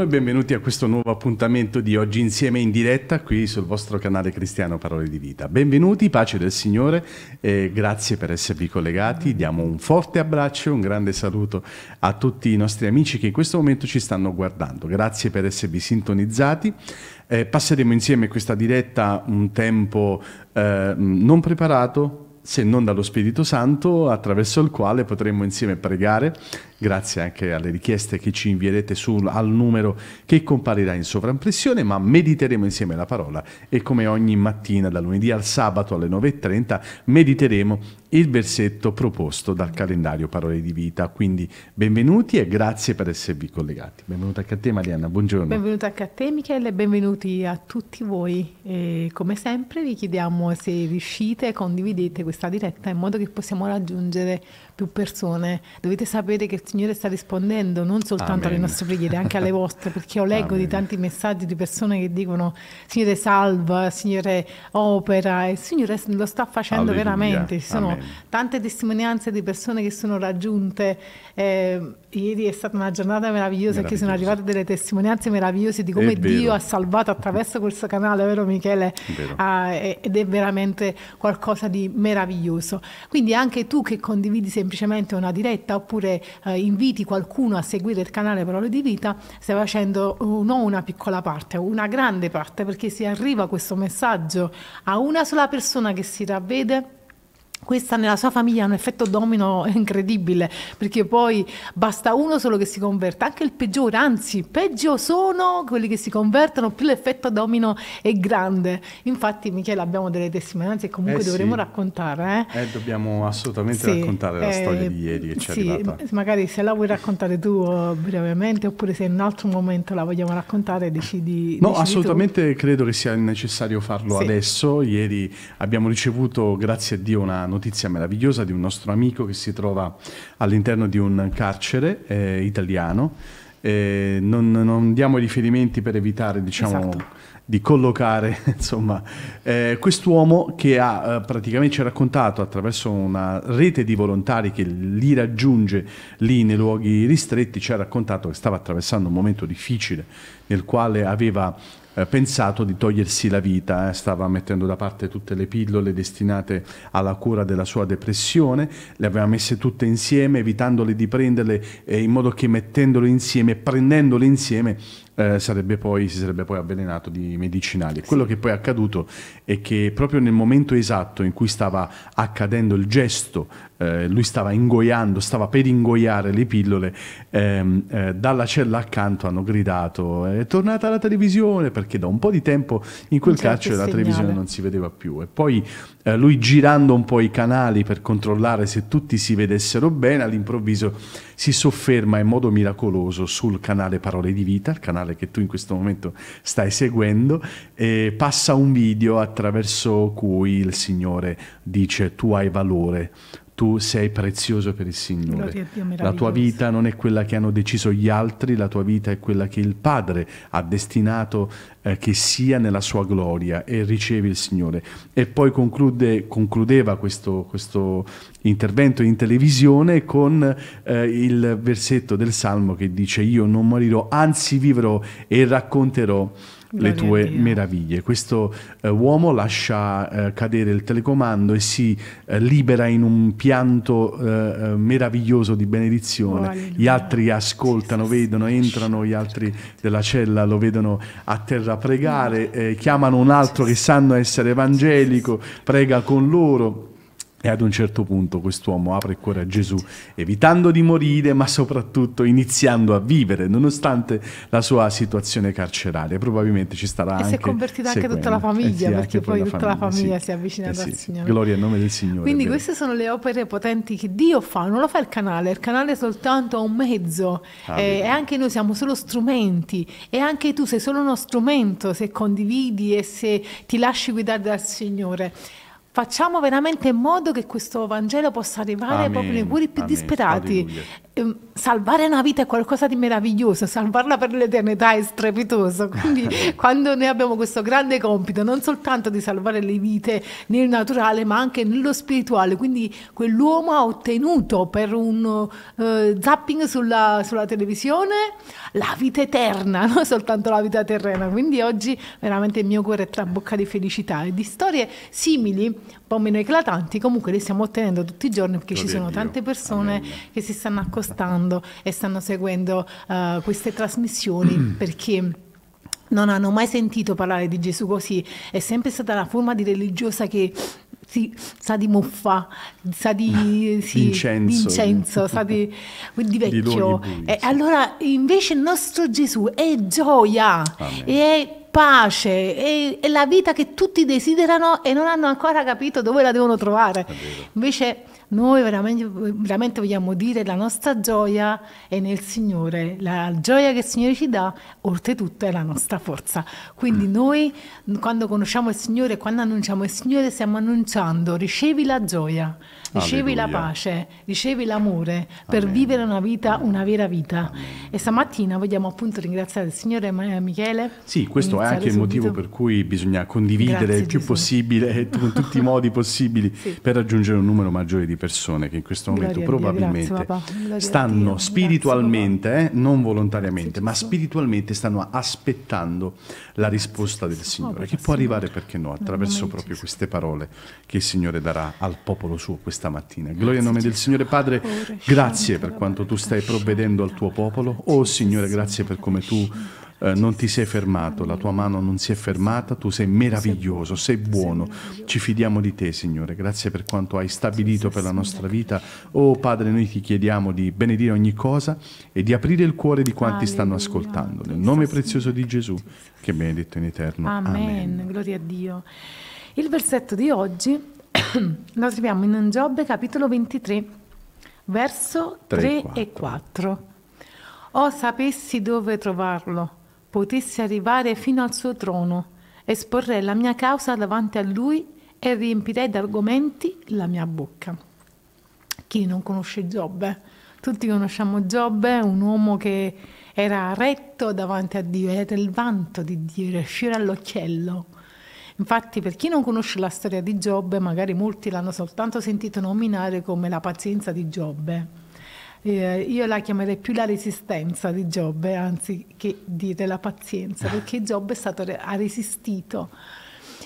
buongiorno e benvenuti a questo nuovo appuntamento di oggi insieme in diretta qui sul vostro canale Cristiano Parole di Vita. Benvenuti, pace del Signore, eh, grazie per esservi collegati, diamo un forte abbraccio, un grande saluto a tutti i nostri amici che in questo momento ci stanno guardando, grazie per esservi sintonizzati. Eh, passeremo insieme questa diretta un tempo eh, non preparato, se non dallo Spirito Santo, attraverso il quale potremo insieme pregare grazie anche alle richieste che ci invierete sul, al numero che comparirà in sovraimpressione, ma mediteremo insieme la parola e come ogni mattina da lunedì al sabato alle 9.30 mediteremo il versetto proposto dal calendario Parole di Vita. Quindi benvenuti e grazie per esservi collegati. Benvenuta anche a te Mariana, buongiorno. Benvenuta anche a te Michele, benvenuti a tutti voi. E come sempre vi chiediamo se riuscite, condividete questa diretta in modo che possiamo raggiungere più persone, dovete sapere che il Signore sta rispondendo non soltanto Amen. alle nostre preghiere, anche alle vostre, perché io leggo Amen. di tanti messaggi di persone che dicono Signore salva, Signore opera, e il Signore lo sta facendo Alleluia. veramente, ci sono Amen. tante testimonianze di persone che sono raggiunte, eh, ieri è stata una giornata meravigliosa perché sono arrivate delle testimonianze meravigliose di come Dio ha salvato attraverso questo canale, vero Michele? Vero. Ah, ed è veramente qualcosa di meraviglioso. Quindi anche tu che condividi sempre semplicemente una diretta oppure eh, inviti qualcuno a seguire il canale Parole di Vita, stai facendo uh, non una piccola parte, una grande parte, perché se arriva questo messaggio a una sola persona che si ravvede, questa nella sua famiglia ha un effetto domino incredibile, perché poi basta uno solo che si converta, anche il peggiore, anzi peggio sono quelli che si convertono, più l'effetto domino è grande. Infatti Michele abbiamo delle testimonianze che comunque eh dovremo sì. raccontare. Eh? eh? dobbiamo assolutamente sì, raccontare la eh, storia di ieri che ci sì, è arrivata. Magari se la vuoi raccontare tu oh, brevemente oppure se in un altro momento la vogliamo raccontare decidi. No, decidi assolutamente tu. credo che sia necessario farlo adesso. Ieri abbiamo ricevuto, grazie a Dio, una notizia meravigliosa di un nostro amico che si trova all'interno di un carcere eh, italiano. Eh, non, non, diamo riferimenti per evitare diciamo, esatto. di collocare insomma, eh, quest'uomo che ha eh, praticamente ci ha raccontato attraverso una rete di volontari che li raggiunge lì nei luoghi ristretti, ci ha raccontato che stava attraversando un momento difficile nel quale aveva eh, pensato di togliersi la vita, eh. stava mettendo da parte tutte le pillole destinate alla cura della sua depressione, le aveva messe tutte insieme evitandole di prenderle eh, in modo che mettendole insieme, prendendole insieme, eh, sarebbe poi, si sarebbe poi avvelenato di medicinali. Sì. Quello che poi è accaduto è che proprio nel momento esatto in cui stava accadendo il gesto eh, lui stava ingoiando, stava per ingoiare le pillole, ehm, eh, dalla cella accanto hanno gridato è tornata la televisione perché da un po' di tempo in quel certo, carcere la televisione non si vedeva più e poi eh, lui girando un po' i canali per controllare se tutti si vedessero bene all'improvviso si sofferma in modo miracoloso sul canale Parole di Vita, il canale che tu in questo momento stai seguendo, e passa un video attraverso cui il Signore dice tu hai valore, tu sei prezioso per il Signore. La tua vita non è quella che hanno deciso gli altri, la tua vita è quella che il Padre ha destinato eh, che sia nella sua gloria e ricevi il Signore. E poi conclude, concludeva questo, questo, intervento in televisione con eh, il versetto del Salmo che dice io non morirò, anzi vivrò e racconterò Gloria le tue meraviglie. Questo eh, uomo lascia eh, cadere il telecomando e si eh, libera in un pianto eh, eh, meraviglioso di benedizione. Oh, gli altri ascoltano, sì, vedono, entrano, gli altri della cella lo vedono a terra pregare, eh, chiamano un altro che sanno essere evangelico, prega con loro e ad un certo punto quest'uomo apre il cuore a Gesù, evitando di morire, ma soprattutto iniziando a vivere, nonostante la sua situazione carceraria. Probabilmente ci starà e anche... E si è convertita anche tutta la famiglia, eh sì, perché poi tutta la famiglia, la famiglia sì. si è avvicinata eh sì. al Signore. Gloria al nome del Signore. Quindi queste sono le opere potenti che Dio fa, non lo fa il canale, il canale è soltanto un mezzo ah, eh, e anche noi siamo solo strumenti e anche tu sei solo uno strumento se condividi e se ti lasci guidare dal Signore. Facciamo veramente in modo che questo Vangelo possa arrivare Amen. proprio nei cuori più Amen. disperati. Alleluia. Ehm, salvare una vita è qualcosa di meraviglioso, salvarla per l'eternità è strepitoso. Quindi quando noi abbiamo questo grande compito, non soltanto di salvare le vite nel naturale, ma anche nello spirituale, quindi quell'uomo ha ottenuto per un eh, zapping sulla, sulla, televisione la vita eterna, non soltanto la vita terrena. Quindi oggi veramente il mio cuore è tra bocca di felicità e di storie simili po' meno eclatanti, comunque li stiamo ottenendo tutti i giorni perché Lo ci sono tante persone Amen. che si stanno accostando e stanno seguendo uh, queste trasmissioni perché non hanno mai sentito parlare di Gesù così, è sempre stata la forma di religiosa che si, sa di muffa, sa di sì, incenso, incenso sa di, di vecchio. Di e allora invece il nostro Gesù è gioia Amen. e è pace e, e, la vita che tutti desiderano e non hanno ancora capito dove la devono trovare. Invece noi veramente, veramente, vogliamo dire la nostra gioia è nel Signore, la gioia che il Signore ci dà oltretutto è la nostra forza. Quindi mm. noi quando conosciamo il Signore, quando annunciamo il Signore stiamo annunciando ricevi la gioia ricevi Alleluia. la pace, ricevi l'amore per Amen. vivere una vita, una vera vita. Amen. E stamattina vogliamo appunto ringraziare il Signore eh, Michele. Sì, questo è anche il motivo per cui bisogna condividere Grazie, il più Gesù. possibile, con eh, tutti i modi possibili, sì. per raggiungere un numero maggiore di persone che in questo momento Gloria probabilmente Grazie, stanno spiritualmente, Grazie, eh, non volontariamente, Grazie, ma spiritualmente stanno aspettando la risposta del Signore, oh, che può arrivare, perché no, attraverso proprio queste parole che il Signore darà al popolo suo questa mattina. Gloria in nome del Signore Padre, grazie per quanto tu stai provvedendo al tuo popolo. Oh Signore, grazie per come tu eh, non ti sei fermato, la tua mano non si è fermata, tu sei meraviglioso, sei buono. Ci fidiamo di te, Signore. Grazie per quanto hai stabilito per la nostra vita. Oh Padre, noi ti chiediamo di benedire ogni cosa e di aprire il cuore di quanti stanno ascoltando. Nel nome prezioso di Gesù, che è benedetto in eterno. Amen. Amen. Gloria a Dio. Il versetto di oggi lo troviamo in Giobbe capitolo 23, verso 3, 3 e 4. Oh, sapessi dove trovarlo, potessi arrivare fino al suo trono, esporrei la mia causa davanti a lui e riempirei d'argomenti la mia bocca. Chi non conosce Giobbe? Tutti conosciamo Giobbe, un uomo che era retto davanti a Dio, era il vanto di Dio, era uscire all'occhiello Infatti per chi non conosce la storia di Giobbe, magari molti l'hanno soltanto sentito nominare come la pazienza di Giobbe. Eh, io la chiamerei più la resistenza di Giobbe, anziché dire la pazienza, perché Giobbe re- ha resistito.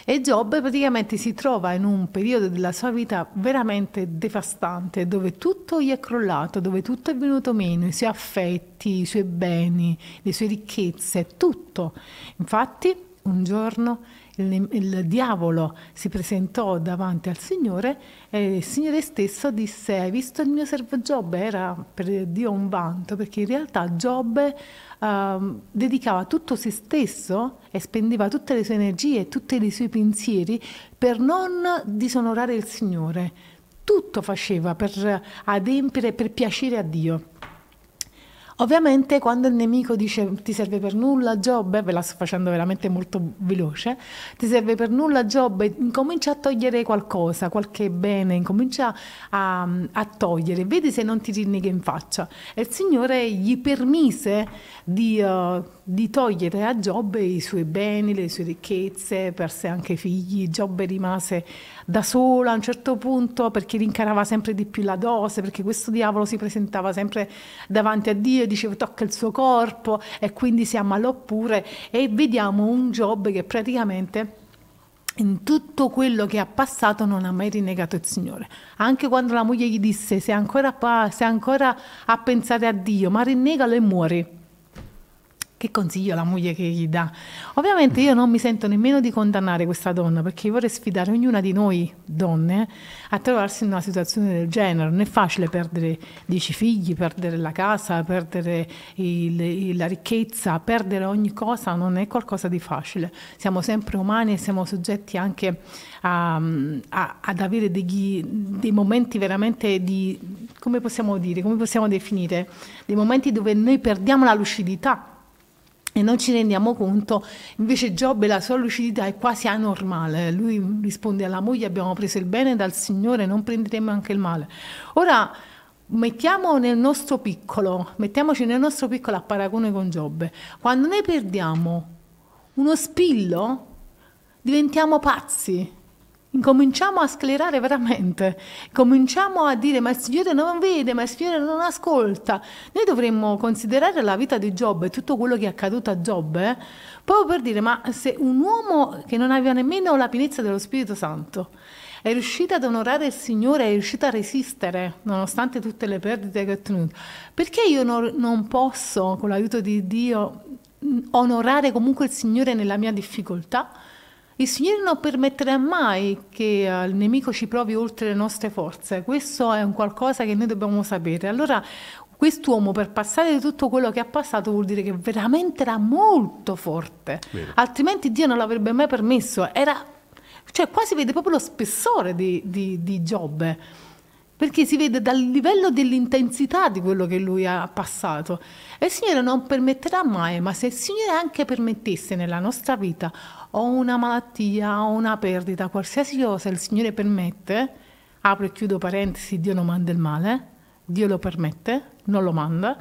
E Giobbe praticamente si trova in un periodo della sua vita veramente devastante, dove tutto gli è crollato, dove tutto è venuto meno, i suoi affetti, i suoi beni, le sue ricchezze, tutto. Infatti un giorno il, il, diavolo si presentò davanti al Signore e il Signore stesso disse, hai visto il mio servo Giobbe? Era per Dio un vanto perché in realtà Giobbe eh, dedicava tutto se stesso e spendeva tutte le sue energie e tutti i suoi pensieri per non disonorare il Signore. Tutto faceva per adempiere, per piacere a Dio. Ovviamente quando il nemico dice ti serve per nulla Giobbe, eh, ve la sto facendo veramente molto veloce, ti serve per nulla Giobbe, incomincia a togliere qualcosa, qualche bene, incomincia a, a togliere, vedi se non ti rinnega in faccia. E il Signore gli permise di, uh, di togliere a Giobbe i suoi beni, le sue ricchezze, perse anche figli, Giobbe rimase da sola a un certo punto perché rincarava sempre di più la dose, perché questo diavolo si presentava sempre davanti a Dio e diceva tocca il suo corpo e quindi si ammalò pure e vediamo un Job che praticamente in tutto quello che ha passato non ha mai rinnegato il Signore. Anche quando la moglie gli disse sei ancora, pa- sei ancora a pensare a Dio, ma rinnegalo e muori che consiglio alla moglie che gli dà? Ovviamente io non mi sento nemmeno di condannare questa donna perché vorrei sfidare ognuna di noi donne a trovarsi in una situazione del genere. Non è facile perdere dieci figli, perdere la casa, perdere il, la ricchezza, perdere ogni cosa, non è qualcosa di facile. Siamo sempre umani e siamo soggetti anche a, a, ad avere degli, dei momenti veramente di, come possiamo dire, come possiamo definire, dei momenti dove noi perdiamo la lucidità e non ci rendiamo conto, invece Giobbe la sua lucidità è quasi anormale, lui risponde alla moglie abbiamo preso il bene dal Signore, non prenderemo anche il male. Ora mettiamo nel nostro piccolo, mettiamoci nel nostro piccolo a paragone con Giobbe, quando noi perdiamo uno spillo diventiamo pazzi, incominciamo a sclerare veramente, cominciamo a dire ma il Signore non vede, ma il Signore non ascolta. Noi dovremmo considerare la vita di Giobbe, tutto quello che è accaduto a Giobbe, eh, proprio per dire ma se un uomo che non aveva nemmeno la pienezza dello Spirito Santo è riuscito ad onorare il Signore, è riuscito a resistere nonostante tutte le perdite che ha tenuto, perché io non, non posso con l'aiuto di Dio onorare comunque il Signore nella mia difficoltà? Il Signore non permetterà mai che eh, il nemico ci provi oltre le nostre forze, questo è un qualcosa che noi dobbiamo sapere. Allora quest'uomo per passare di tutto quello che ha passato vuol dire che veramente era molto forte, Vero. altrimenti Dio non l'avrebbe mai permesso, era, cioè qua si vede proprio lo spessore di, di, di Giobbe perché si vede dal livello dell'intensità di quello che lui ha passato. E il Signore non permetterà mai, ma se il Signore anche permettesse nella nostra vita o una malattia o una perdita, qualsiasi cosa il Signore permette, apro e chiudo parentesi, Dio non manda il male, Dio lo permette, non lo manda,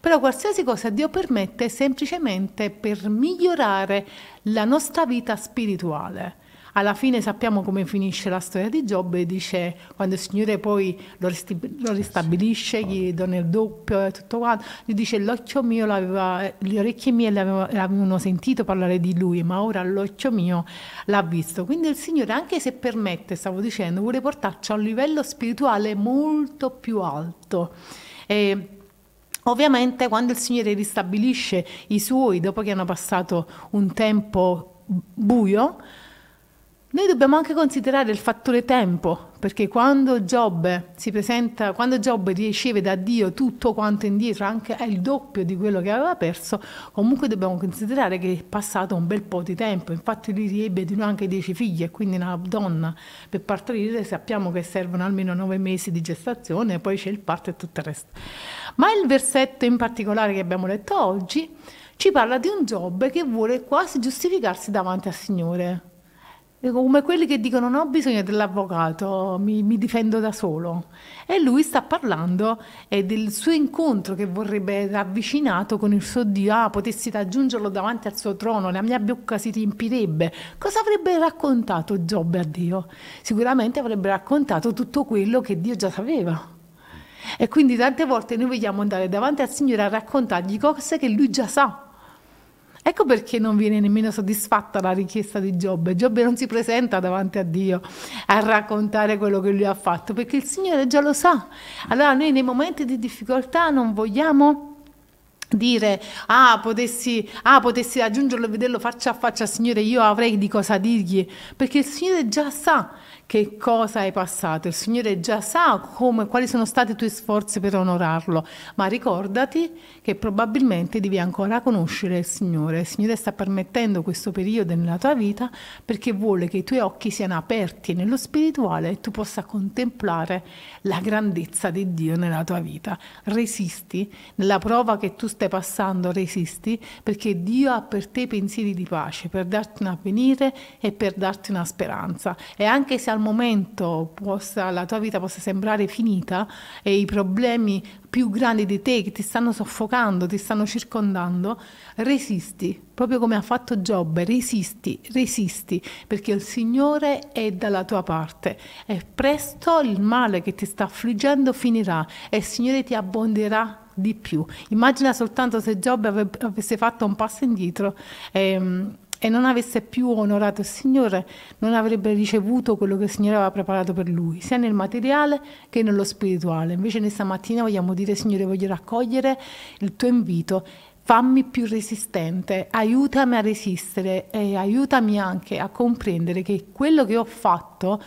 però qualsiasi cosa Dio permette è semplicemente per migliorare la nostra vita spirituale. Alla fine sappiamo come finisce la storia di Giobbe, dice quando il Signore poi lo, ristib- lo ristabilisce, gli dona il doppio e tutto quanto, gli dice l'occhio mio l'aveva, le orecchie mie l'avevano sentito parlare di lui, ma ora l'occhio mio l'ha visto. Quindi il Signore, anche se permette, stavo dicendo, vuole portarci a un livello spirituale molto più alto. E, Ovviamente quando il Signore ristabilisce i suoi dopo che hanno passato un tempo buio, noi dobbiamo anche considerare il fattore tempo, perché quando Giobbe si presenta, quando Giobbe riceve da Dio tutto quanto indietro, anche è il doppio di quello che aveva perso, comunque dobbiamo considerare che è passato un bel po' di tempo. Infatti lui riebbe di noi anche dieci figli e quindi una donna per partorire sappiamo che servono almeno nove mesi di gestazione, poi c'è il parto e tutto il resto. Ma il versetto in particolare che abbiamo letto oggi ci parla di un Giobbe che vuole quasi giustificarsi davanti al Signore come quelli che dicono non ho bisogno dell'avvocato, mi, mi difendo da solo. E lui sta parlando eh, del suo incontro che vorrebbe ravvicinato con il suo Dio, ah, potessi raggiungerlo davanti al suo trono, la mia bocca si riempirebbe. Cosa avrebbe raccontato Giobbe a Dio? Sicuramente avrebbe raccontato tutto quello che Dio già sapeva. E quindi tante volte noi vogliamo andare davanti al Signore a raccontargli cose che lui già sa Ecco perché non viene nemmeno soddisfatta la richiesta di Giobbe. Giobbe non si presenta davanti a Dio a raccontare quello che lui ha fatto, perché il Signore già lo sa. Allora noi nei momenti di difficoltà non vogliamo dire ah potessi, ah potessi raggiungerlo e vederlo faccia a faccia Signore io avrei di cosa dirgli perché il Signore già sa che cosa hai passato il Signore già sa come, quali sono stati i tuoi sforzi per onorarlo ma ricordati che probabilmente devi ancora conoscere il Signore il Signore sta permettendo questo periodo nella tua vita perché vuole che i tuoi occhi siano aperti nello spirituale e tu possa contemplare la grandezza di Dio nella tua vita resisti nella prova che tu stai stai passando resisti perché Dio ha per te pensieri di pace, per darti un avvenire e per darti una speranza. E anche se al momento possa, la tua vita possa sembrare finita e i problemi più grandi di te che ti stanno soffocando, ti stanno circondando, resisti, proprio come ha fatto Giobbe, resisti, resisti, perché il Signore è dalla tua parte e presto il male che ti sta affliggendo finirà e il Signore ti abbonderà di più. Immagina soltanto se Giobbe avesse fatto un passo indietro. Ehm, e non avesse più onorato il Signore, non avrebbe ricevuto quello che il Signore aveva preparato per lui, sia nel materiale che nello spirituale. Invece noi stamattina vogliamo dire, Signore, voglio raccogliere il tuo invito, fammi più resistente, aiutami a resistere e aiutami anche a comprendere che quello che ho fatto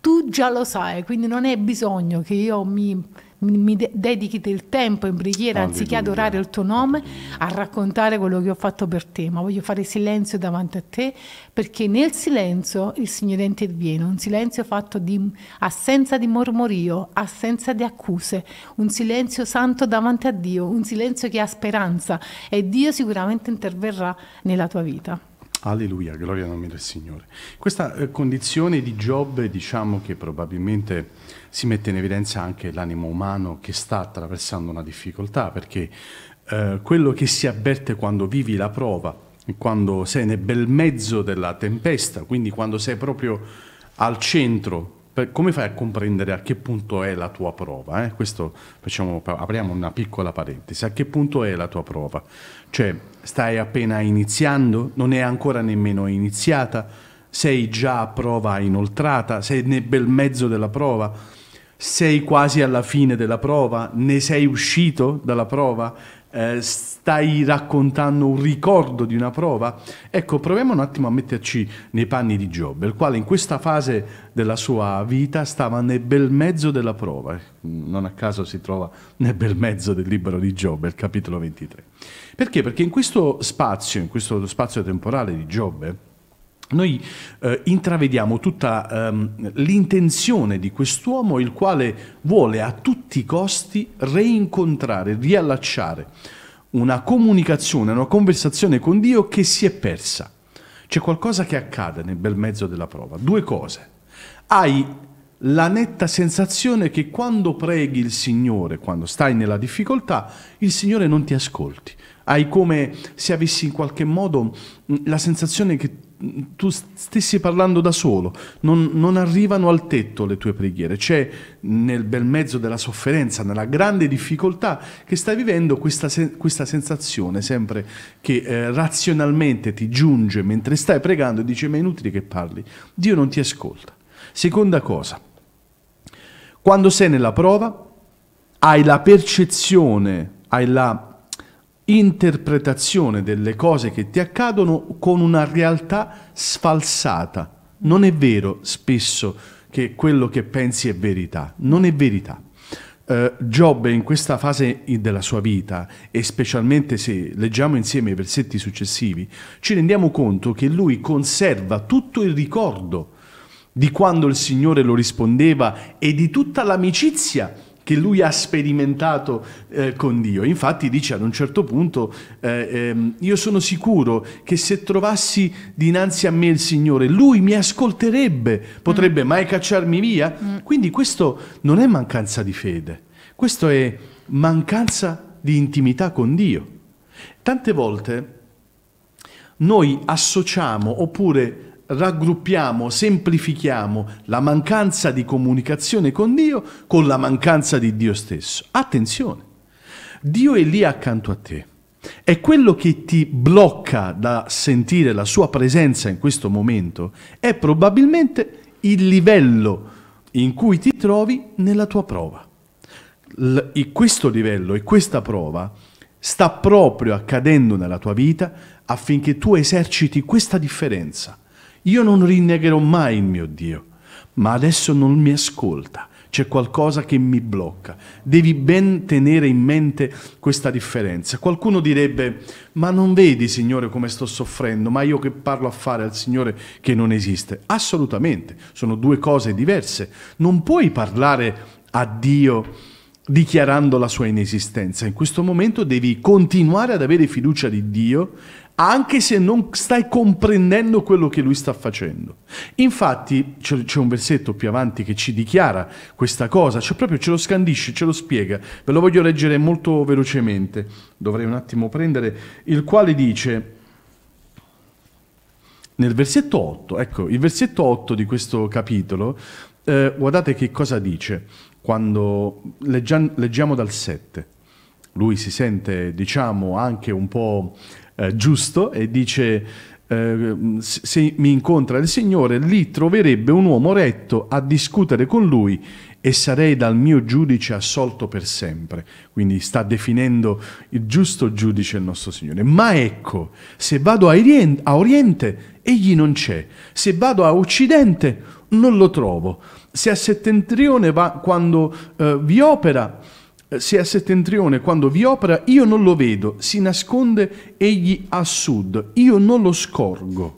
tu già lo sai, quindi non è bisogno che io mi mi dedichi del tempo in preghiera Alleluia. anziché adorare il tuo nome, a raccontare quello che ho fatto per te, ma voglio fare silenzio davanti a te perché nel silenzio il Signore interviene, un silenzio fatto di assenza di mormorio, assenza di accuse, un silenzio santo davanti a Dio, un silenzio che ha speranza e Dio sicuramente interverrà nella tua vita. Alleluia, gloria al nome del Signore. Questa eh, condizione di Giobbe diciamo che probabilmente si mette in evidenza anche l'animo umano che sta attraversando una difficoltà, perché eh, quello che si avverte quando vivi la prova, quando sei nel bel mezzo della tempesta, quindi quando sei proprio al centro per, come fai a comprendere a che punto è la tua prova? Eh? Questo facciamo, apriamo una piccola parentesi. A che punto è la tua prova? Cioè, stai appena iniziando? Non è ancora nemmeno iniziata? Sei già a prova inoltrata? Sei nel bel mezzo della prova? Sei quasi alla fine della prova? Ne sei uscito dalla prova? Eh, stai raccontando un ricordo di una prova? Ecco, proviamo un attimo a metterci nei panni di Giobbe, il quale in questa fase della sua vita stava nel bel mezzo della prova, non a caso si trova nel bel mezzo del libro di Giobbe, il capitolo 23. Perché? Perché in questo spazio, in questo spazio temporale di Giobbe, noi eh, intravediamo tutta ehm, l'intenzione di quest'uomo il quale vuole a tutti i costi reincontrare, riallacciare una comunicazione, una conversazione con Dio che si è persa. C'è qualcosa che accade nel bel mezzo della prova. Due cose. Hai la netta sensazione che quando preghi il Signore, quando stai nella difficoltà, il Signore non ti ascolti, hai come se avessi in qualche modo mm, la sensazione che mm, tu stessi parlando da solo, non, non, arrivano al tetto le tue preghiere, c'è nel bel mezzo della sofferenza, nella grande difficoltà che stai vivendo questa, questa sensazione sempre che eh, razionalmente ti giunge mentre stai pregando e dici ma è inutile che parli, Dio non ti ascolta. Seconda cosa, quando sei nella prova hai la percezione, hai la interpretazione delle cose che ti accadono con una realtà sfalsata. Non è vero spesso che quello che pensi è verità, non è verità. Uh, eh, Giobbe in questa fase della sua vita, e specialmente se leggiamo insieme i versetti successivi, ci rendiamo conto che lui conserva tutto il ricordo di quando il Signore lo rispondeva e di tutta l'amicizia che lui ha sperimentato eh, con Dio. Infatti dice ad un certo punto, eh, ehm, io sono sicuro che se trovassi dinanzi a me il Signore, lui mi ascolterebbe, potrebbe mm. mai cacciarmi via. Mm. Quindi questo non è mancanza di fede, questo è mancanza di intimità con Dio. Tante volte noi associamo oppure raggruppiamo, semplifichiamo la mancanza di comunicazione con Dio con la mancanza di Dio stesso. Attenzione, Dio è lì accanto a te. È quello che ti blocca da sentire la sua presenza in questo momento, è probabilmente il livello in cui ti trovi nella tua prova. L- questo livello e questa prova sta proprio accadendo nella tua vita affinché tu eserciti questa differenza io non rinnegherò mai il mio Dio, ma adesso non mi ascolta, c'è qualcosa che mi blocca. Devi ben tenere in mente questa differenza. Qualcuno direbbe, ma non vedi Signore come sto soffrendo, ma io che parlo a fare al Signore che non esiste? Assolutamente, sono due cose diverse. Non puoi parlare a Dio dichiarando la sua inesistenza. In questo momento devi continuare ad avere fiducia di Dio anche se non stai comprendendo quello che lui sta facendo. Infatti c'è un versetto più avanti che ci dichiara questa cosa, cioè proprio ce lo scandisce, ce lo spiega. Ve lo voglio leggere molto velocemente, dovrei un attimo prendere, il quale dice nel versetto 8, ecco, il versetto 8 di questo capitolo, eh, guardate che cosa dice quando leggiamo, leggiamo dal 7, lui si sente, diciamo, anche un po' eh, giusto e dice, eh, se mi incontra il Signore, lì troverebbe un uomo retto a discutere con lui e sarei dal mio giudice assolto per sempre. Quindi sta definendo il giusto giudice il nostro Signore. Ma ecco, se vado a oriente, a oriente egli non c'è, se vado a occidente non lo trovo se a settentrione va quando eh, vi opera, eh, se a settentrione quando vi opera io non lo vedo, si nasconde egli a sud, io non lo scorgo.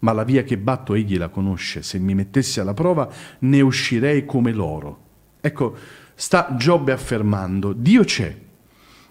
Ma la via che batto egli la conosce, se mi mettessi alla prova ne uscirei come l'oro. Ecco, sta Giobbe affermando, Dio c'è,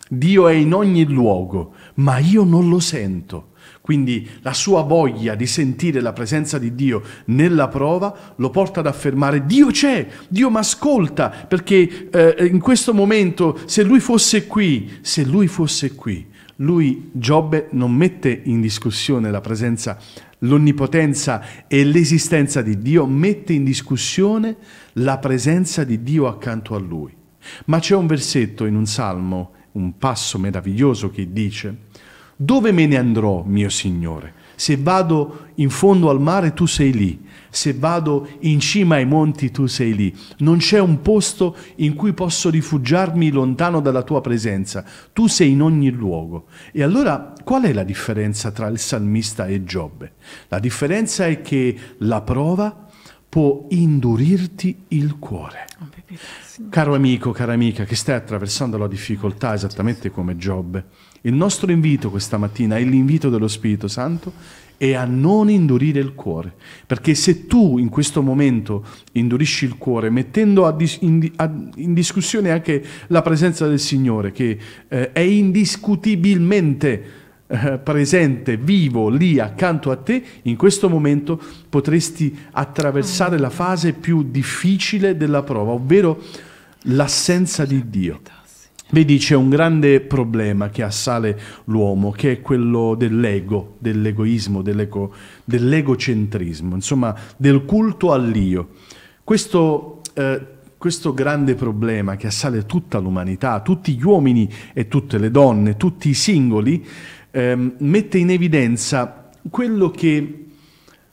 Dio è in ogni luogo, ma io non lo sento. Quindi la sua voglia di sentire la presenza di Dio nella prova lo porta ad affermare Dio c'è, Dio mi ascolta, perché eh, in questo momento se lui fosse qui, se lui fosse qui, lui Giobbe non mette in discussione la presenza, l'onnipotenza e l'esistenza di Dio, mette in discussione la presenza di Dio accanto a lui. Ma c'è un versetto in un salmo, un passo meraviglioso che dice dove me ne andrò, mio Signore? Se vado in fondo al mare, tu sei lì. Se vado in cima ai monti, tu sei lì. Non c'è un posto in cui posso rifugiarmi lontano dalla tua presenza. Tu sei in ogni luogo. E allora qual è la differenza tra il salmista e Giobbe? La differenza è che la prova può indurirti il cuore. Oh, Caro amico, cara amica, che stai attraversando la difficoltà esattamente come Giobbe il nostro invito questa mattina è l'invito dello Spirito Santo e a non indurire il cuore, perché se tu in questo momento indurisci il cuore, mettendo a dis- in, a, in, discussione anche la presenza del Signore, che eh, è indiscutibilmente eh, presente, vivo, lì accanto a te, in questo momento potresti attraversare la fase più difficile della prova, ovvero l'assenza di Dio. Vedi, c'è un grande problema che assale l'uomo, che è quello dell'ego, dell'egoismo, dell'ego, dell'egocentrismo, insomma, del culto all'io. Questo, eh, questo grande problema che assale tutta l'umanità, tutti gli uomini e tutte le donne, tutti i singoli, eh, mette in evidenza quello che,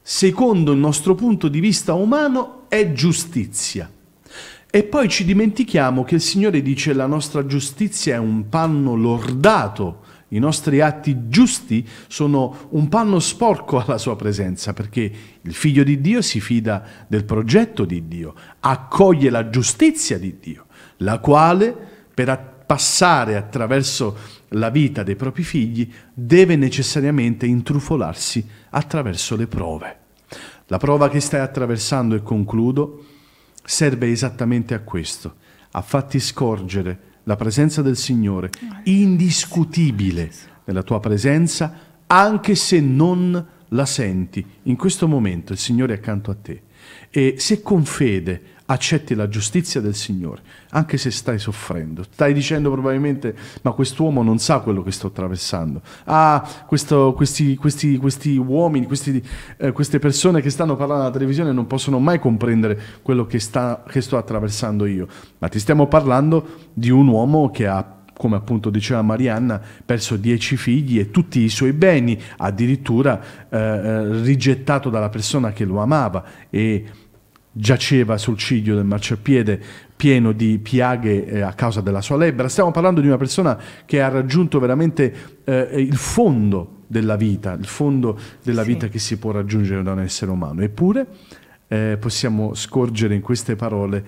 secondo il nostro punto di vista umano, è giustizia. E poi ci dimentichiamo che il Signore dice la nostra giustizia è un panno lordato, i nostri atti giusti sono un panno sporco alla sua presenza, perché il figlio di Dio si fida del progetto di Dio, accoglie la giustizia di Dio, la quale per passare attraverso la vita dei propri figli deve necessariamente intrufolarsi attraverso le prove. La prova che stai attraversando, e concludo, serve esattamente a questo, a farti scorgere la presenza del Signore, indiscutibile nella tua presenza, anche se non la senti. In questo momento il Signore è accanto a te. E se con fede accetti la giustizia del Signore, anche se stai soffrendo. Stai dicendo probabilmente, ma quest'uomo non sa quello che sto attraversando. Ah, questo, questi, questi, questi, uomini, questi, eh, queste persone che stanno parlando alla televisione non possono mai comprendere quello che, sta, che sto attraversando io. Ma ti stiamo parlando di un uomo che ha come appunto diceva Marianna, perso dieci figli e tutti i suoi beni, addirittura eh, eh, rigettato dalla persona che lo amava e giaceva sul ciglio del marciapiede pieno di piaghe eh, a causa della sua lebbra. Stiamo parlando di una persona che ha raggiunto veramente eh, il fondo della vita, il fondo della sì. vita che si può raggiungere da un essere umano. Eppure eh, possiamo scorgere in queste parole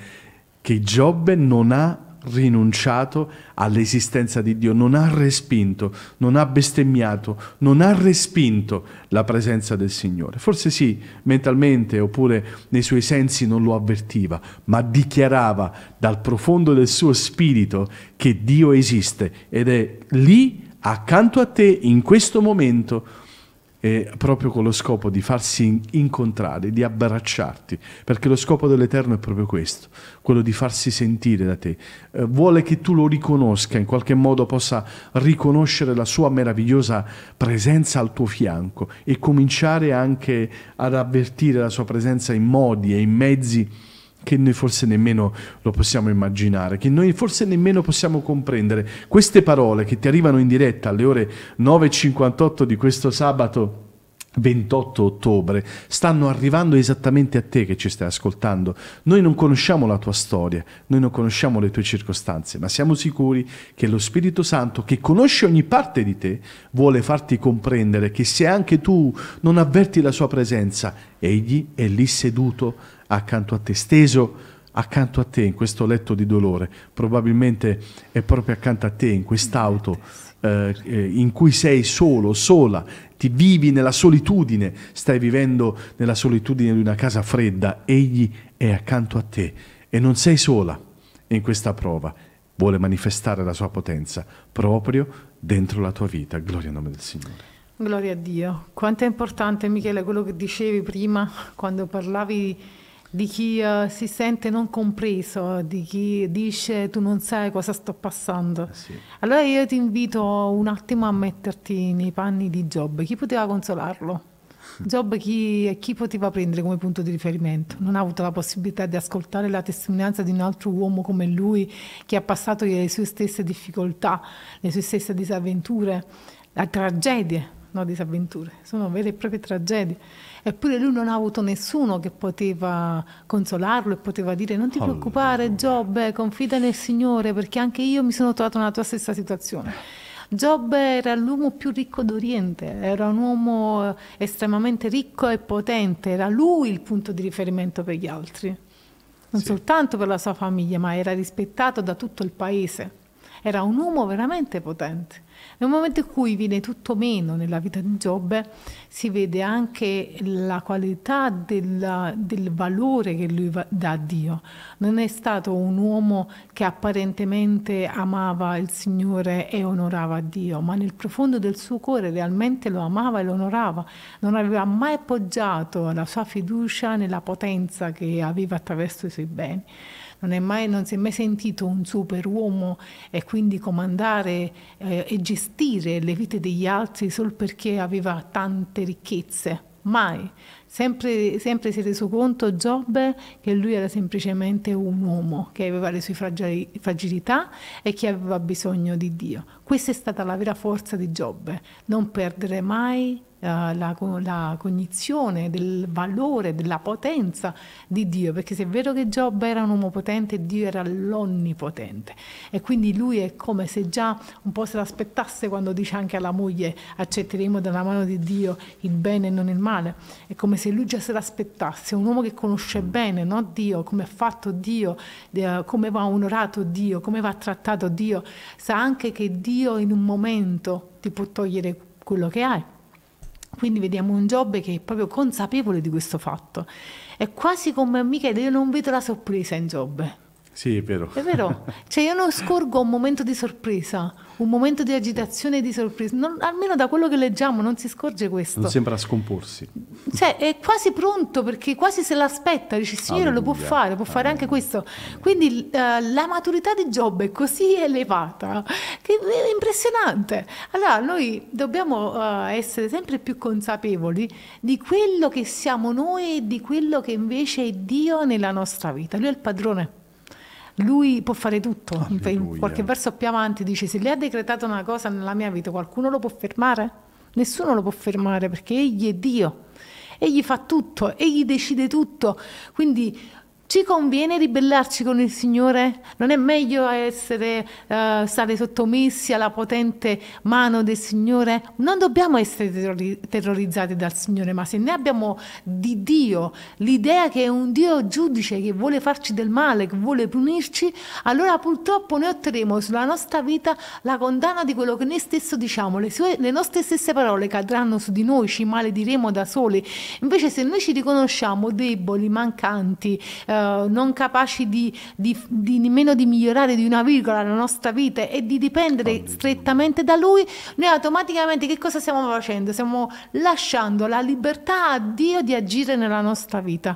che Giobbe non ha rinunciato all'esistenza di Dio, non ha respinto, non ha bestemmiato, non ha respinto la presenza del Signore. Forse sì, mentalmente oppure nei suoi sensi non lo avvertiva, ma dichiarava dal profondo del suo spirito che Dio esiste ed è lì accanto a te in questo momento eh, proprio con lo scopo di farsi incontrare, di abbracciarti, perché lo scopo dell'Eterno è proprio questo, quello di farsi sentire da te. Eh, vuole che tu lo riconosca, in qualche modo possa riconoscere la sua meravigliosa presenza al tuo fianco e cominciare anche ad avvertire la sua presenza in modi e in mezzi che noi forse nemmeno lo possiamo immaginare, che noi forse nemmeno possiamo comprendere. Queste parole che ti arrivano in diretta alle ore 9.58 di questo sabato 28 ottobre stanno arrivando esattamente a te che ci stai ascoltando. Noi non conosciamo la tua storia, noi non conosciamo le tue circostanze, ma siamo sicuri che lo Spirito Santo, che conosce ogni parte di te, vuole farti comprendere che se anche tu non avverti la sua presenza, egli è lì seduto accanto a te, steso accanto a te in questo letto di dolore, probabilmente è proprio accanto a te in quest'auto eh, eh, in cui sei solo, sola, ti vivi nella solitudine, stai vivendo nella solitudine di una casa fredda, egli è accanto a te e non sei sola in questa prova, vuole manifestare la sua potenza proprio dentro la tua vita. Gloria al nome del Signore. Gloria a Dio. Quanto è importante Michele quello che dicevi prima quando parlavi di di chi uh, si sente non compreso, di chi dice tu non sai cosa sto passando. Eh, sì. Allora io ti invito un attimo a metterti nei panni di Job. Chi poteva consolarlo? Job chi, eh, chi poteva prendere come punto di riferimento? Non ha avuto la possibilità di ascoltare la testimonianza di un altro uomo come lui che ha passato le sue stesse difficoltà, le sue stesse disavventure, le tragedie no, disavventure, sono vere e proprie tragedie. Eppure lui non ha avuto nessuno che poteva consolarlo e poteva dire non ti preoccupare Giobbe, confida nel Signore perché anche io mi sono trovato nella tua stessa situazione. Giobbe era l'uomo più ricco d'Oriente, era un uomo eh, estremamente ricco e potente, era lui il punto di riferimento per gli altri, non sì. soltanto per la sua famiglia, ma era rispettato da tutto il paese. Era un uomo veramente potente. Nel momento in cui viene tutto meno nella vita di Giobbe, si vede anche la qualità del, del valore che lui dà a Dio. Non è stato un uomo che apparentemente amava il Signore e onorava Dio, ma nel profondo del suo cuore realmente lo amava e lo onorava. Non aveva mai appoggiato la sua fiducia nella potenza che aveva attraverso i suoi beni non, mai, non, si è mai sentito un superuomo e quindi comandare eh, e gestire le vite degli altri solo perché aveva tante ricchezze, mai Sempre, sempre, si è reso conto Giobbe che lui era semplicemente un uomo che aveva le sue fragilità e che aveva bisogno di Dio. Questa è stata la vera forza di Giobbe, non perdere mai uh, la, la, cognizione del valore, della potenza di Dio, perché se è vero che Giobbe era un uomo potente, Dio era l'onnipotente e quindi lui è come se già un po' se l'aspettasse quando dice anche alla moglie accetteremo dalla mano di Dio il bene e non il male, è come se lui già se l'aspettasse, un uomo che conosce mm. bene no? Dio, come ha fatto Dio, come va onorato Dio, come va trattato Dio, sa anche che Dio in un momento ti può togliere quello che hai. Quindi vediamo un Giobbe che è proprio consapevole di questo fatto. È quasi come Michele, io non vedo la sorpresa in Giobbe sì, è vero. È vero. Cioè io non scorgo un momento di sorpresa, un momento di agitazione e di sorpresa. Non, almeno da quello che leggiamo non si scorge questo. Non sembra scomporsi. Cioè è quasi pronto perché quasi se l'aspetta, dice signore lo può fare, può fare Alleluia. anche questo. Quindi uh, la maturità di Giobbe è così elevata che è impressionante. Allora noi dobbiamo uh, essere sempre più consapevoli di quello che siamo noi e di quello che invece è Dio nella nostra vita. Lui è il padrone lui può fare tutto. Alleluia. Ah, in qualche eh. verso più avanti dice, se lei ha decretato una cosa nella mia vita, qualcuno lo può fermare? Nessuno lo può fermare perché egli è Dio. Egli fa tutto, egli decide tutto. Quindi ci conviene ribellarci con il Signore? Non è meglio essere, uh, stare sottomessi alla potente mano del Signore? Non dobbiamo essere terrori- terrorizzati dal Signore, ma se noi abbiamo di Dio l'idea che è un Dio giudice che vuole farci del male, che vuole punirci, allora purtroppo noi otterremo sulla nostra vita la condanna di quello che noi stesso diciamo. Le, sue, le nostre stesse parole cadranno su di noi, ci malediremo da soli. Invece se noi ci riconosciamo deboli, mancanti, uh, eh, non capaci di, di, di, nemmeno di migliorare di una virgola la nostra vita e di dipendere strettamente da lui, noi automaticamente che cosa stiamo facendo? Stiamo lasciando la libertà a Dio di agire nella nostra vita.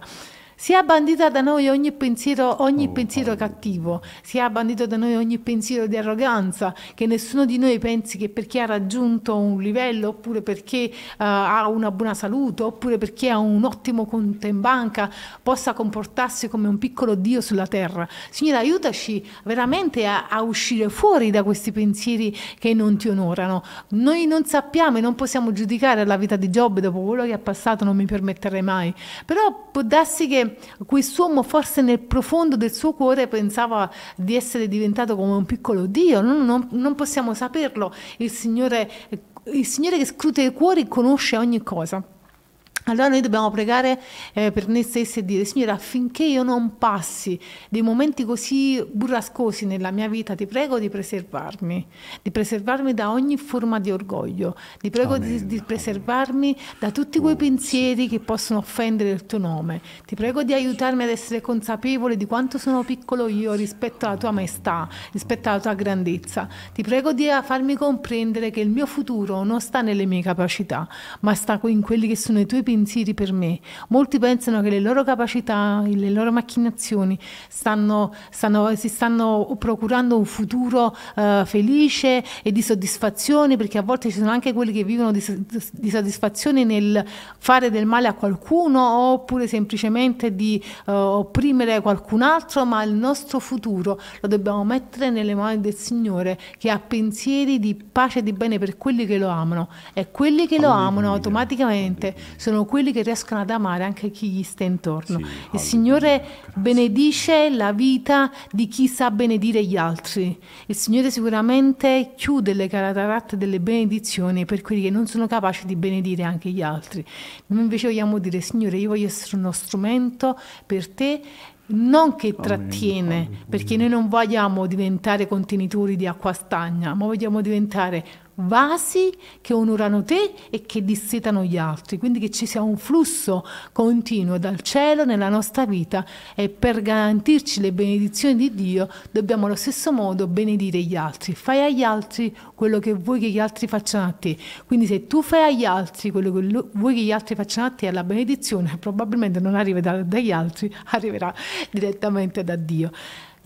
Sia bandita da noi ogni pensiero, ogni oh, pensiero oh. cattivo, sia bandito da noi ogni pensiero di arroganza, che nessuno di noi pensi che perché ha raggiunto un livello, oppure perché uh, ha una buona salute, oppure perché ha un ottimo conto in banca, possa comportarsi come un piccolo Dio sulla terra. Signore, aiutaci veramente a, a uscire fuori da questi pensieri che non ti onorano. Noi non sappiamo e non possiamo giudicare la vita di Giobbe dopo quello che ha passato, non mi permetterei mai. Però può darsi che quest'uomo forse nel profondo del suo cuore pensava di essere diventato come un piccolo Dio, non, non, non possiamo saperlo, il Signore, il Signore che scrute i cuori conosce ogni cosa. Allora noi dobbiamo pregare eh, per noi stessi e dire, Signore, affinché io non passi dei momenti così burrascosi nella mia vita, ti prego di preservarmi, di preservarmi da ogni forma di orgoglio, ti prego di, di, preservarmi da tutti quei oh, pensieri che possono offendere il tuo nome, ti prego di aiutarmi ad essere consapevole di quanto sono piccolo io rispetto alla tua maestà, rispetto alla tua grandezza, ti prego di eh, farmi comprendere che il mio futuro non sta nelle mie capacità, ma sta in quelli che sono i tuoi pensieri pensieri per me. Molti pensano che le loro capacità, le loro macchinazioni stanno, stanno, si stanno procurando un futuro uh, felice e di soddisfazione, perché a volte ci sono anche quelli che vivono di, di soddisfazione nel fare del male a qualcuno oppure semplicemente di uh, opprimere qualcun altro, ma il nostro futuro lo dobbiamo mettere nelle mani del Signore che ha pensieri di pace e di bene per quelli che lo amano e quelli che lo amano automaticamente sono sono quelli che riescono ad amare anche chi gli sta intorno. Sì, Il Signore grazie. benedice la vita di chi sa benedire gli altri. Il Signore sicuramente chiude le cataratte delle benedizioni per quelli che non sono capaci di benedire anche gli altri. Noi invece vogliamo dire, Signore, io voglio essere uno strumento per te non che trattiene, perché noi non vogliamo diventare contenitori di acqua stagna, ma vogliamo diventare vasi che onorano te e che dissetano gli altri, quindi che ci sia un flusso continuo dal cielo nella nostra vita e per garantirci le benedizioni di Dio dobbiamo allo stesso modo benedire gli altri. Fai agli altri quello che vuoi che gli altri facciano a te, quindi se tu fai agli altri quello che vuoi che gli altri facciano a te, la benedizione probabilmente non arriva dagli altri, arriverà direttamente da Dio.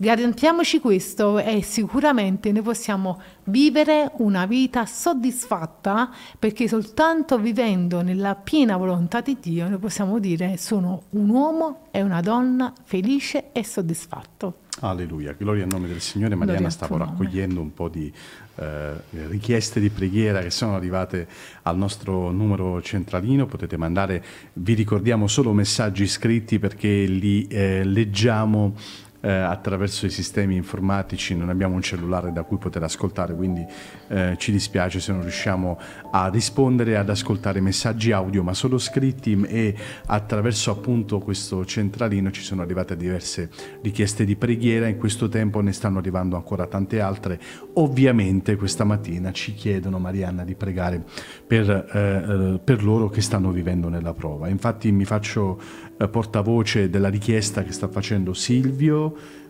Garantiamoci questo e sicuramente noi possiamo vivere una vita soddisfatta perché soltanto vivendo nella piena volontà di Dio noi possiamo dire sono un uomo e una donna felice e soddisfatto. Alleluia, gloria al nome del Signore. Mariana stavo raccogliendo un po' di eh, richieste di preghiera che sono arrivate al nostro numero centralino. Potete mandare, vi ricordiamo solo messaggi scritti perché li eh, leggiamo eh, attraverso i sistemi informatici non abbiamo un cellulare da cui poter ascoltare, quindi eh, ci dispiace se non riusciamo a rispondere, ad ascoltare messaggi audio, ma solo scritti e attraverso appunto questo centralino ci sono arrivate diverse richieste di preghiera, in questo tempo ne stanno arrivando ancora tante altre. Ovviamente questa mattina ci chiedono Marianna di pregare per, eh, eh per loro che stanno vivendo nella prova. Infatti mi faccio eh, portavoce della richiesta che sta facendo Silvio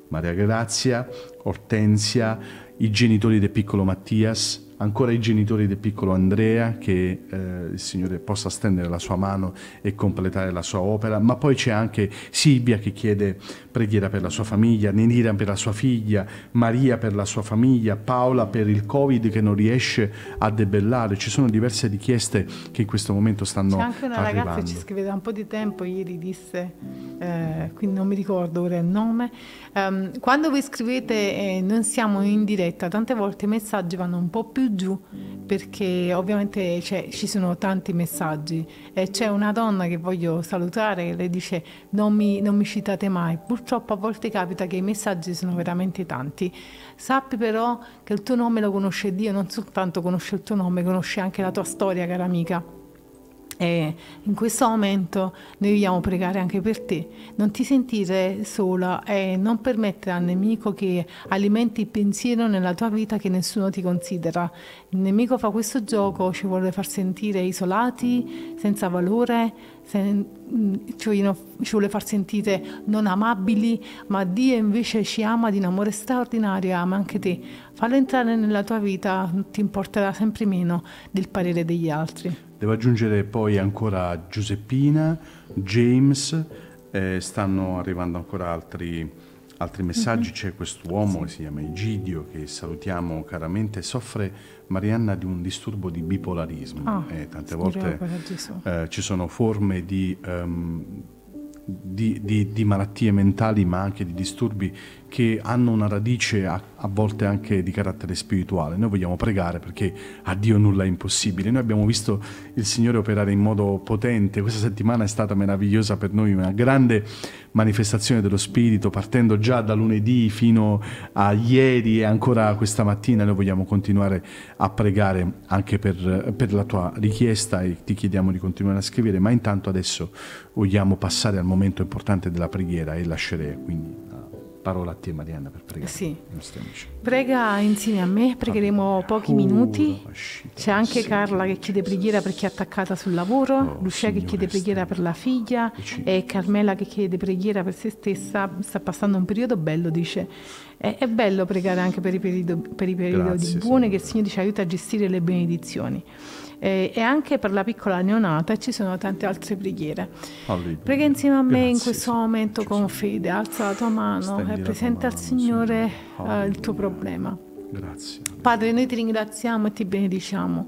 Maria Grazia, Ortensia, i genitori del piccolo Mattias, ancora i genitori del piccolo Andrea, che eh, il Signore possa stendere la sua mano e completare la sua opera, ma poi c'è anche Silvia che chiede preghiera per la sua famiglia, Nenira per la sua figlia, Maria per la sua famiglia, Paola per il Covid che non riesce a debellare, ci sono diverse richieste che in questo momento stanno arrivando. C'è anche una arrivando. ragazza che ci scrive da un po' di tempo, ieri disse, eh, quindi non mi ricordo ora il nome, um, quando voi scrivete eh, non siamo in diretta, tante volte i messaggi vanno un po' più giù perché ovviamente cioè, ci sono tanti messaggi e c'è una donna che voglio salutare che le dice non mi, non mi citate mai purtroppo a volte capita che i messaggi sono veramente tanti sappi però che il tuo nome lo conosce Dio non soltanto conosce il tuo nome conosce anche la tua storia cara amica e in questo momento noi vogliamo pregare anche per te. Non ti sentire sola e non permettere al nemico che alimenti il pensiero nella tua vita che nessuno ti considera. Il nemico fa questo gioco, ci vuole far sentire isolati, senza valore, sen- ci, cioè vogliono, ci vuole far sentire non amabili, ma Dio invece ci ama di un amore straordinario, ama anche te. Fallo entrare nella tua vita, ti importerà sempre meno del parere degli altri. Devo aggiungere poi ancora Giuseppina, James, eh, stanno arrivando ancora altri, altri messaggi. Mm-hmm. C'è quest'uomo sì. che si chiama Egidio, che salutiamo caramente, soffre Marianna di un disturbo di bipolarismo. Ah, eh, tante volte eh, ci sono forme di, um, di, di, di malattie mentali, ma anche di disturbi che hanno una radice a, a, volte anche di carattere spirituale. Noi vogliamo pregare perché a Dio nulla è impossibile. Noi abbiamo visto il Signore operare in modo potente. Questa settimana è stata meravigliosa per noi, una grande manifestazione dello Spirito, partendo già da lunedì fino a ieri e ancora questa mattina. Noi vogliamo continuare a pregare anche per, per la tua richiesta e ti chiediamo di continuare a scrivere, ma intanto adesso vogliamo passare al momento importante della preghiera e lascerei quindi parola a te Mariana per pregare sì. i nostri amici. Prega insieme a me, pregheremo pochi minuti. C'è anche Carla che chiede preghiera perché è attaccata sul lavoro, oh, Lucia che chiede preghiera per la figlia e Carmela che chiede preghiera per se stessa. Sta passando un periodo bello, dice. È, è bello pregare anche per i periodi, buoni che il Signore ci aiuta a gestire le benedizioni eh, e anche per la piccola neonata ci sono tante altre preghiere. Alleluia. Ah, Prega insieme a me Grazie, in questo momento con fede, alza la tua mano Stendi e eh, presenta al Signore eh, il tuo problema. Grazie. Padre, noi ti ringraziamo e ti benediciamo.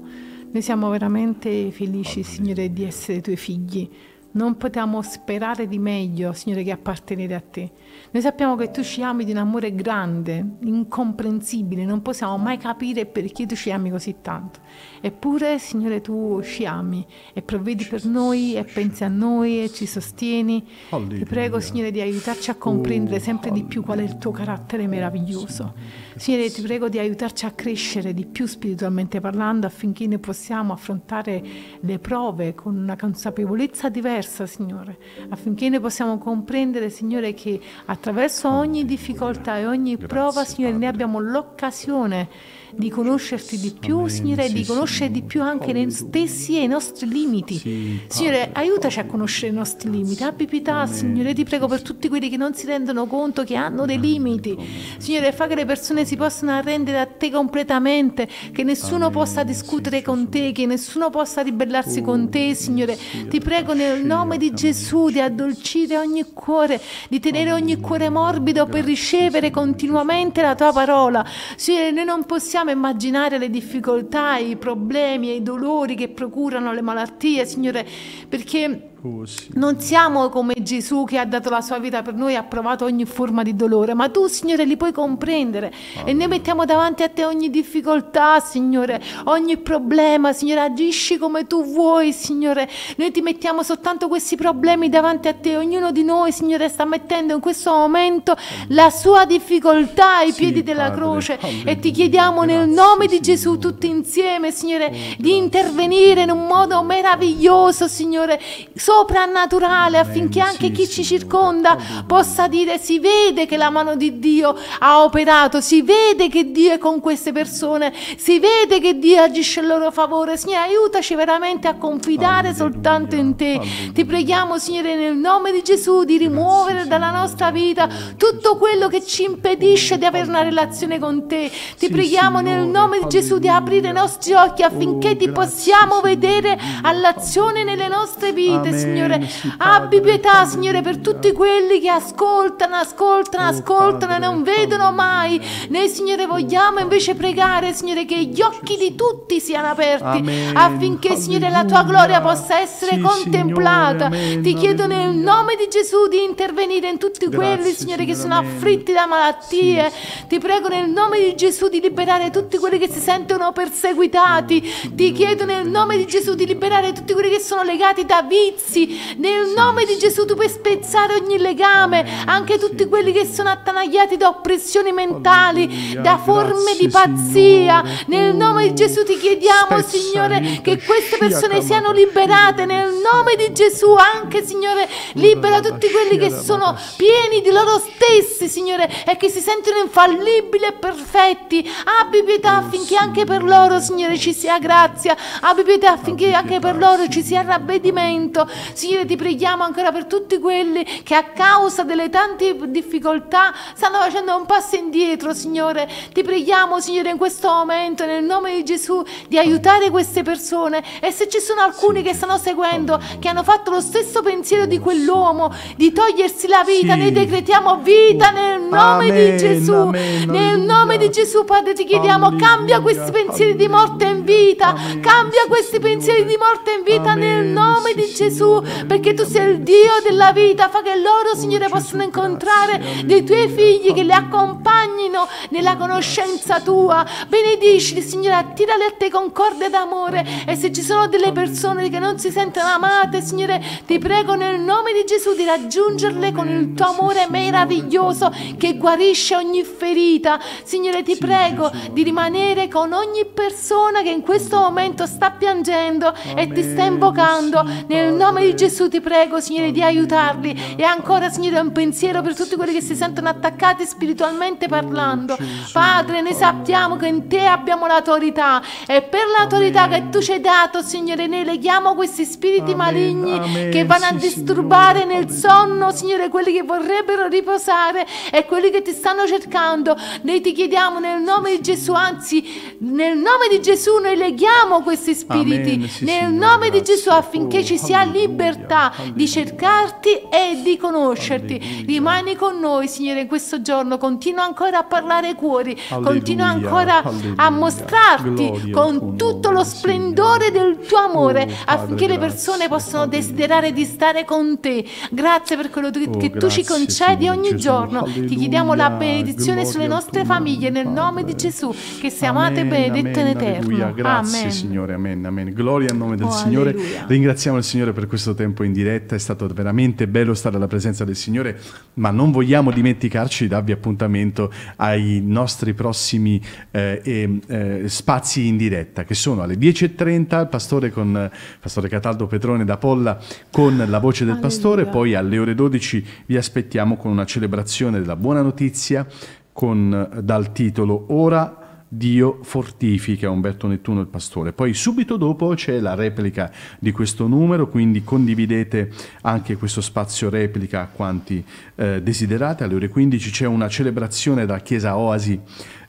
Noi siamo veramente felici, Alleluia. Signore, di essere tuoi figli. Non potevamo sperare di meglio, Signore, che appartenere a te. Noi sappiamo che tu ci ami di un amore grande, incomprensibile, non possiamo mai capire perché tu ci ami così tanto. Eppure, Signore, tu ci ami e provvedi per noi e pensi a noi e ci sostieni. Ti prego, Signore, di aiutarci a comprendere oh, sempre di più qual è il tuo carattere meraviglioso. Signore, ti prego di aiutarci a crescere di più spiritualmente parlando affinché noi possiamo affrontare le prove con una consapevolezza diversa, Signore, affinché noi possiamo comprendere, Signore, che attraverso ogni difficoltà e ogni prova, Signore, noi abbiamo l'occasione di conoscerti di più, Signore, di conoscere di più anche noi stessi e i nostri limiti. Signore, aiutaci a conoscere i nostri limiti. Abbi pietà, Signore, ti prego per tutti quelli che non si rendono conto che hanno dei limiti. Signore, fa che le persone si possano arrendere a te completamente, che nessuno possa discutere con te, che nessuno possa ribellarsi oh, con te, Signore. Ti prego nel nome di Gesù di addolcire ogni cuore, di tenere ogni cuore morbido per ricevere continuamente la tua parola. Signore, noi non possiamo possiamo immaginare le difficoltà, i problemi e i dolori che procurano le malattie, Signore, perché Così. Non siamo come Gesù che ha dato la sua vita per noi e ha provato ogni forma di dolore, ma tu, Signore, li puoi comprendere. Amen. E noi mettiamo davanti a te ogni difficoltà, Signore, ogni problema, Signore, agisci come tu vuoi, Signore. Noi ti mettiamo soltanto questi problemi davanti a te. Ognuno di noi, Signore, sta mettendo in questo momento la sua difficoltà ai sì, piedi della padre, croce. Alleluia, e ti chiediamo grazie, nel nome di Gesù, Signore. tutti insieme, Signore, oh, di intervenire in un modo meraviglioso, Signore. So soprannaturale affinché anche chi ci circonda possa dire si vede che la mano di Dio ha operato, si vede che Dio è con queste persone, si vede che Dio agisce in loro favore. Signore, aiutaci veramente a confidare soltanto in te. Ti preghiamo, Signore, nel nome di Gesù di rimuovere dalla nostra vita tutto quello che ci impedisce di avere una relazione con te. Ti preghiamo nel nome di Gesù di aprire i nostri occhi affinché oh, ti possiamo vedere all'azione nelle nostre vite, Signore. Abbi pietà, Signore, per tutti quelli che ascoltano, ascoltano, oh, ascoltano e non vedono mai. Noi, Signore, vogliamo invece pregare, Signore, che gli occhi di tutti siano aperti affinché, Signore, la tua gloria possa essere contemplata. Ti chiedo nel nome di Gesù di intervenire in tutti quelli, Signore, che sono afflitti da malattie. Ti prego nel nome di Gesù di liberare tutti quelli che si sentono perseguitati. Ti chiedo nel nome di Gesù di liberare tutti quelli che sono legati da vizi ragazzi, nel sì, nome sì. di Gesù tu puoi spezzare ogni legame, anche tutti quelli che sono attanagliati da oppressioni mentali, Alleluia, da forme grazie, di pazzia. Signore, nel nome di Gesù ti chiediamo, Signore, che queste persone siano liberate. Nel nome di Gesù anche, Signore, libera tutti quelli che sono pieni di loro stessi, Signore, e che si sentono infallibili e perfetti. Abbi pietà oh, affinché anche per loro, Signore, ci sia grazia. Abbi pietà affinché anche per loro ci sia ravvedimento. Signore, ti preghiamo ancora per tutti quelli che a causa delle tante difficoltà stanno facendo un passo indietro, Signore. Ti preghiamo, Signore, in questo momento, nel nome di Gesù, di aiutare queste persone. E se ci sono alcuni che stanno seguendo, che hanno fatto lo stesso pensiero di quell'uomo, di togliersi la vita, noi decretiamo vita oh, nel nome di Gesù. nel nome di Gesù, Padre, ti chiediamo, cambia questi pensieri di morte in vita. cambia questi pensieri di morte in vita nel nome di Gesù perché tu sei il Dio della vita. Fa che loro, Signore, oh, possano incontrare dei tuoi figli che li accompagnino nella conoscenza tua. Benedicili, Signore, attirali a te concorde d'amore. E se ci sono delle persone che non si sentono amate, Signore, ti prego nel nome di Gesù di raggiungerle con il tuo amore meraviglioso che guarisce ogni ferita. Signore, ti prego di rimanere con ogni persona che in questo momento sta piangendo e ti sta invocando nel nome nome di Gesù ti prego, Signore, di aiutarli. E ancora, Signore, un pensiero per tutti quelli che si sentono attaccati spiritualmente parlando. Padre, noi sappiamo che in te abbiamo l'autorità e per l'autorità che tu ci hai dato, Signore, noi leghiamo questi spiriti maligni che vanno a disturbare nel sonno, Signore, quelli che vorrebbero riposare e quelli che ti stanno cercando. Noi ti chiediamo nel nome di Gesù, anzi, nel nome di Gesù noi leghiamo questi spiriti, nel nome di Gesù affinché ci sia libertà libertà di cercarti e di conoscerti. Rimani con noi, Signore, in questo giorno. Continua ancora a parlare ai cuori, continua ancora a mostrarti con tutto lo splendore del tuo amore oh, affinché le persone possano desiderare di stare con te. Grazie per quello che oh, tu ci concedi ogni giorno. Ti chiediamo la benedizione sulle nostre famiglie nel nome di Gesù, che sia amato e benedetto in eterno. Grazie, Signore. Amen. Amen. Gloria al nome del oh, Signore. Ringraziamo il Signore per questo questo tempo in diretta, è stato veramente bello stare alla presenza del Signore, ma non vogliamo dimenticarci di darvi appuntamento ai nostri prossimi eh, eh, spazi in diretta, che sono alle 10.30 il pastore, con, pastore Cataldo Petrone da Polla con la voce del pastore, poi alle ore 12 vi aspettiamo con una celebrazione della buona notizia con, dal titolo Ora Dio fortifica Umberto Nettuno il pastore. Poi subito dopo c'è la replica di questo numero, quindi condividete anche questo spazio replica a quanti eh, desiderate. Alle ore 15 c'è una celebrazione da Chiesa Oasi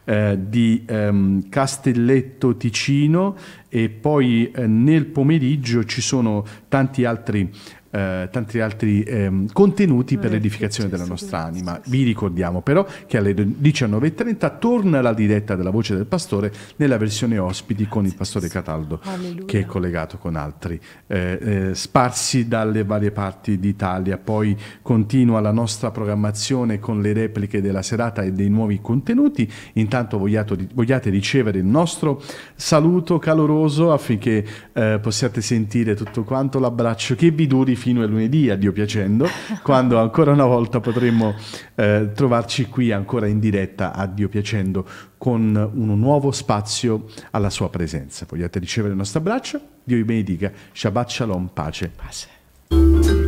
eh, di ehm, Castelletto Ticino e poi eh, nel pomeriggio ci sono tanti altri eh, tanti altri ehm, contenuti per l'edificazione della nostra anima. Vi ricordiamo però che alle 19.30 torna la diretta della voce del pastore nella versione ospiti con il pastore Cataldo Alleluia. che è collegato con altri eh, eh, sparsi dalle varie parti d'Italia. Poi continua la nostra programmazione con le repliche della serata e dei nuovi contenuti. Intanto vogliato, vogliate ricevere il nostro saluto caloroso affinché eh, possiate sentire tutto quanto l'abbraccio che vi duri fino a lunedì, a Dio piacendo, quando ancora una volta potremo eh, trovarci qui ancora in diretta, a Dio piacendo, con un nuovo spazio alla sua presenza. Vogliate ricevere il nostro abbraccio? Dio vi benedica. Shabbat shalom, pace. pace.